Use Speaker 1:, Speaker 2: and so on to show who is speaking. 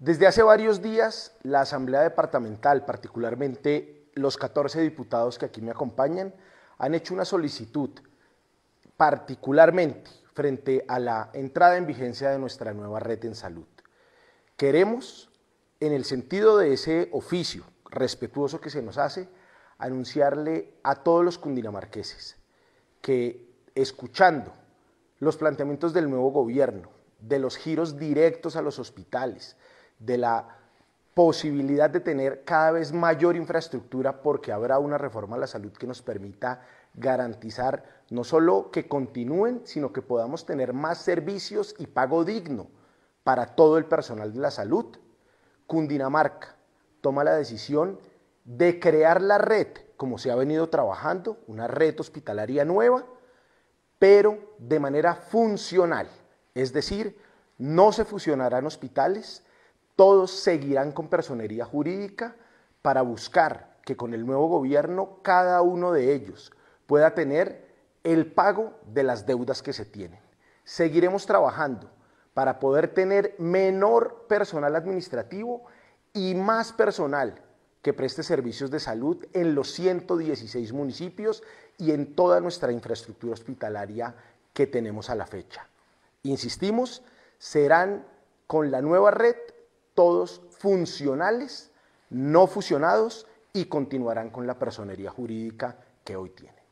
Speaker 1: Desde hace varios días, la Asamblea Departamental, particularmente los 14 diputados que aquí me acompañan, han hecho una solicitud, particularmente frente a la entrada en vigencia de nuestra nueva red en salud. Queremos, en el sentido de ese oficio respetuoso que se nos hace, anunciarle a todos los cundinamarqueses que escuchando los planteamientos del nuevo gobierno, de los giros directos a los hospitales, de la posibilidad de tener cada vez mayor infraestructura porque habrá una reforma a la salud que nos permita garantizar no solo que continúen, sino que podamos tener más servicios y pago digno para todo el personal de la salud. Cundinamarca toma la decisión de crear la red, como se ha venido trabajando, una red hospitalaria nueva, pero de manera funcional. Es decir, no se fusionarán hospitales, todos seguirán con personería jurídica para buscar que con el nuevo gobierno cada uno de ellos pueda tener el pago de las deudas que se tienen. Seguiremos trabajando para poder tener menor personal administrativo y más personal que preste servicios de salud en los 116 municipios y en toda nuestra infraestructura hospitalaria que tenemos a la fecha. Insistimos, serán con la nueva red todos funcionales, no fusionados y continuarán con la personería jurídica que hoy tienen.